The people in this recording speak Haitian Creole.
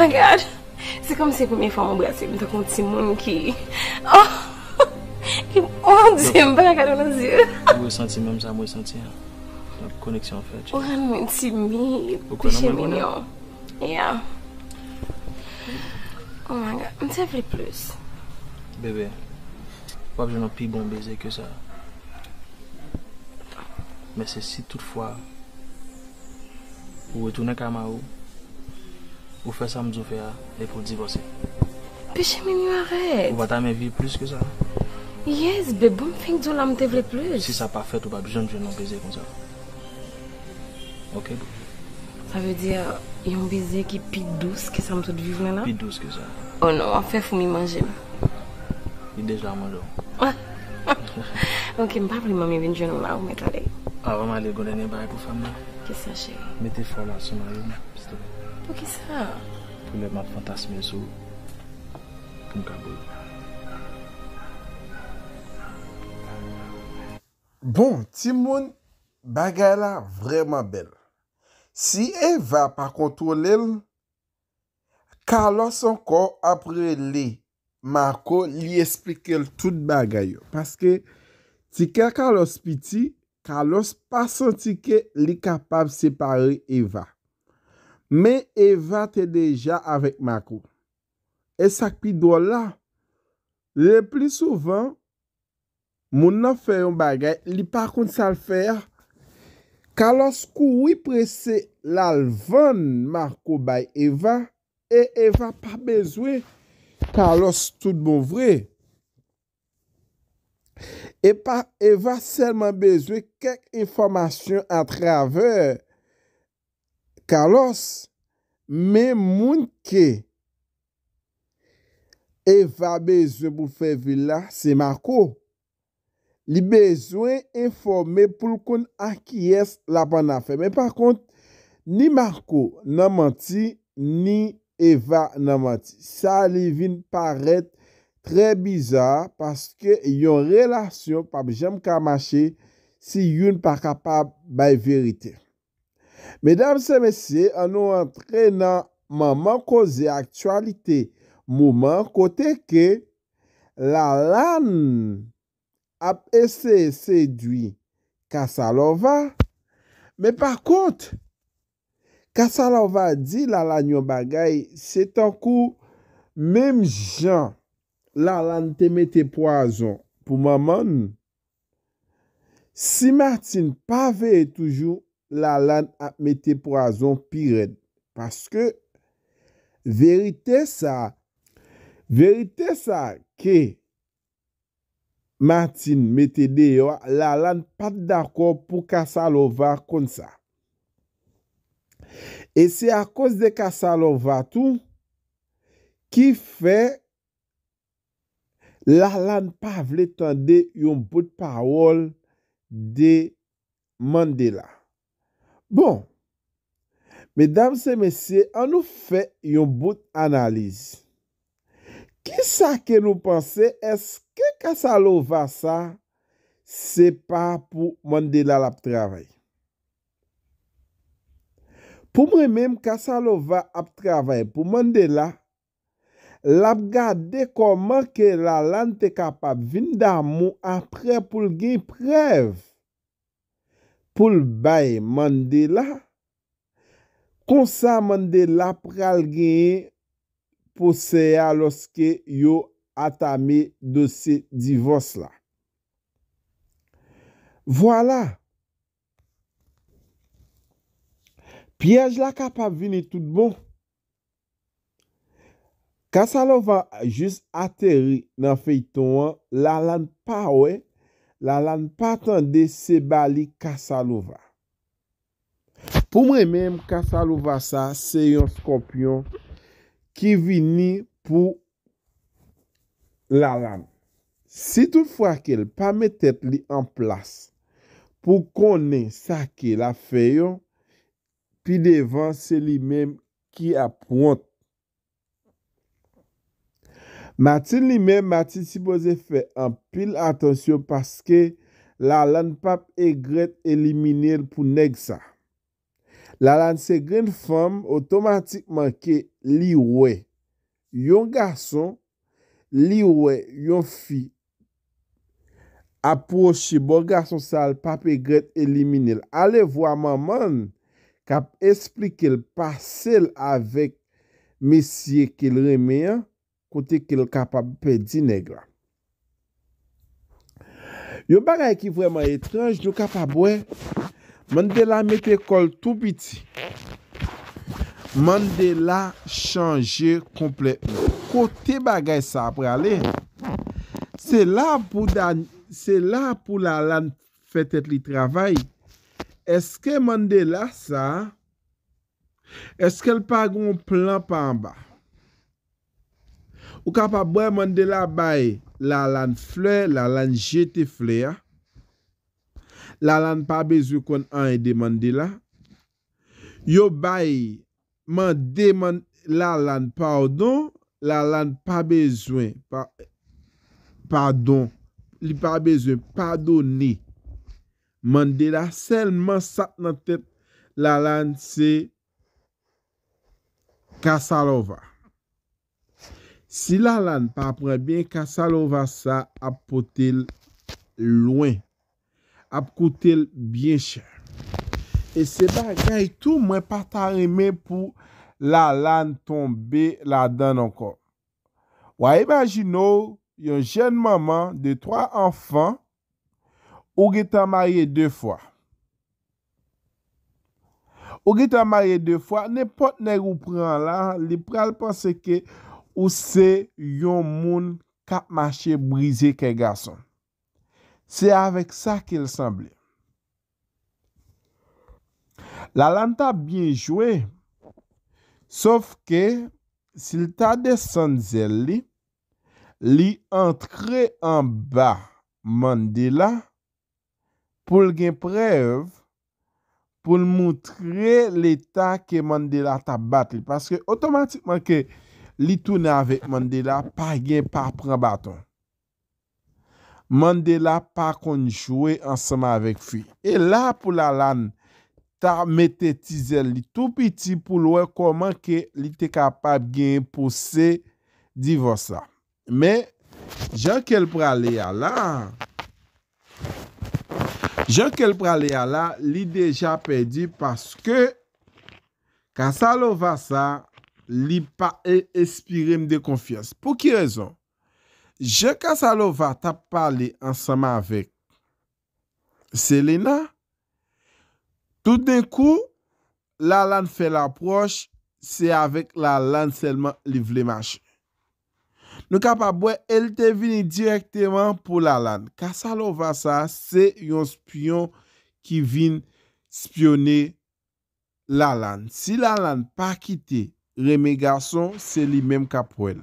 Omagaj, se kom se pimi e fwa mwen brase, mwen ta konti si moun ki... Ki mwen di mwen baka nan zir. Mwen senti mwen sa, mwen senti. Nan koneksyon an fè. Wan mwen ti mi, piche mignon. Ya. Omagaj, mwen te vri plus. Bebe, wap jenon pi bon beze ke sa. Mwen se si tout fwa, mwen toune kama ou, Ou fè sa mdou fè a, lè e pou divose. Peche mè mè mè arèt. Ou ba ta mè vi plus ke zan. Yes, be bon fèk zon la mte vle plèj. Si sa pa fèt ou ba bi joun joun mè bezè kon zan. Ok, bou? Sa vè dir yon bezè ki pi douz ke sa mtout viv lè la? Pi douz ke zan. Oh no, an fè fè mè manje mè. Yon dejan mè do. Ok, mpa plè mè mi vi joun mè ou mè talè. A, wè mè lè gounè nè bè kou famè. Kè sa chè? Mè te fò la, se mè lè mè. Pou ki sa? Pou le ma fantasme sou. Koun kabou. Bon, timoun, bagay la vreman bel. Si Eva pa kontrol el, Carlos ankon apre li. Mako li esplike l tout bagay yo. Paske, tike Carlos piti, Carlos pa santi ke li kapab separe Eva. Men Eva te deja avèk makou. E sak pi do la, le pli souvan, moun nan fè yon bagay, li pa koun sa l fè ya, ka los kou wipresè lalvan makou bay Eva, e Eva pa bezwe, ka los tout bon vre. E pa Eva selman bezwe, kek informasyon an travèr, Kalos, men moun ke eva bezwen pou fevila se Marco. Li bezwen informe pou lkon akiyes la ban na fe. Men par kont, ni Marco nan manti, ni eva nan manti. Sa li vin paret tre bizar paske yon relasyon pa bejem kamache si yon pa kapab bay verite. Medanm se mesye an nou antre nan manman koze aktualite mouman kote ke la lan ap ese sedwi Kasalova me par kont Kasalova di la lan yon bagay se tankou mem jan la lan te mette poazon pou manman si Martin pave toujou la lan ap mette pou azon pi red. Paske verite sa verite sa ke Martin mette deyo la lan pat dako pou Kasalova kon sa. E se a kos de Kasalova tou ki fe la lan pa vletande yon bot pawol de Mandela. Bon, medam se mesye, an nou fè yon bout analiz. Ki sa ke nou panse, eske Kasalova sa se pa pou mandela ap travay? Pou mre mem, Kasalova ap travay pou mandela, lap gade koman ke la lan te kapab vin dam mou ap prev pou l gen prev. Poul bay mande la, konsa mande la pral genye pou se ya loske yo atame de se divos la. Vwala, piyaj la kap avine tout bon. Kas alon va jist ateri nan feyton an, la lan pa wey. La lan patande se bali Kasalova. Pou mwen men, Kasalova sa se yon skopyon ki vini pou la lan. Sitou fwa ke l pa metet li an plas pou konen sa ke la feyon, pi devan se li men ki apwant. Matin li men, matin si bo ze fe an pil atensyon paske la lan pap e gret elimine l pou neg sa. La lan se gen fom otomatikman ke li we. Yon gason, li we, yon fi. Apoche, bo gason sal, pap e gret elimine l. Ale vwa maman kap esplike l pa sel avèk mesye ke l reme an. Kote ke l kapab pe di negra. Yo bagay ki vweman etranj, nou kapab we, mandela met ekol tou biti. Mandela chanje komple. Kote bagay sa prale, se la pou la lan fetet li travay. Eske mandela sa, eske l pa goun plan pa anba. Ou ka pa bwe mandela bay la lan fle, la lan jeti fle ya. La lan pa bezwe kon an yi e de mandela. Yo bay mande la lan pa odon, la lan pa bezwe. Pa don, li pa bezwe pa doni. Mandela selman sat nan tet la lan se kasalovar. Si la lan pa aprebyen, kasa lo vasa ap potil lwen. Ap koutil byen chan. E se bagay tou, mwen patare men pou la lan tombe la dan ankon. Ou a imagino, yon jen maman de 3 anfan ou ge ta maye 2 fwa. Ou ge ta maye 2 fwa, nepot ne goupran la, li pral panse ke ou se yon moun kap mache brize ke gason. Se avek sa ke l sanble. La lan ta bin jwe, sof ke, si l ta de sanze li, li antre an ba mandela, pou l gen prev, pou l moutre l eta ke mandela ta bat li. Paske otomatikman ke yon, li tou na vek Mandela pa gen pa pran baton. Mandela pa konjouwe ansama vek fi. E la pou la lan, ta mette tizel li tou piti pou lwe koman ke li te kapap gen pou se divosa. Me, Jean-Claude Praléa la, Jean-Claude Praléa la, li deja pedi paske kansa lo vasa, li pa e espirem de konfiyans. Po ki rezon? Je Kassalova ta pale ansama avek Selena, tout den kou, la lan fe la proche, se avek la lan selman li vlemanche. Nou ka pa bwe, el te vini direktyman pou la lan. Kassalova sa, se yon spyon ki vin spyone la lan. Si la lan pa kite, reme gason, se li menm kap wèl.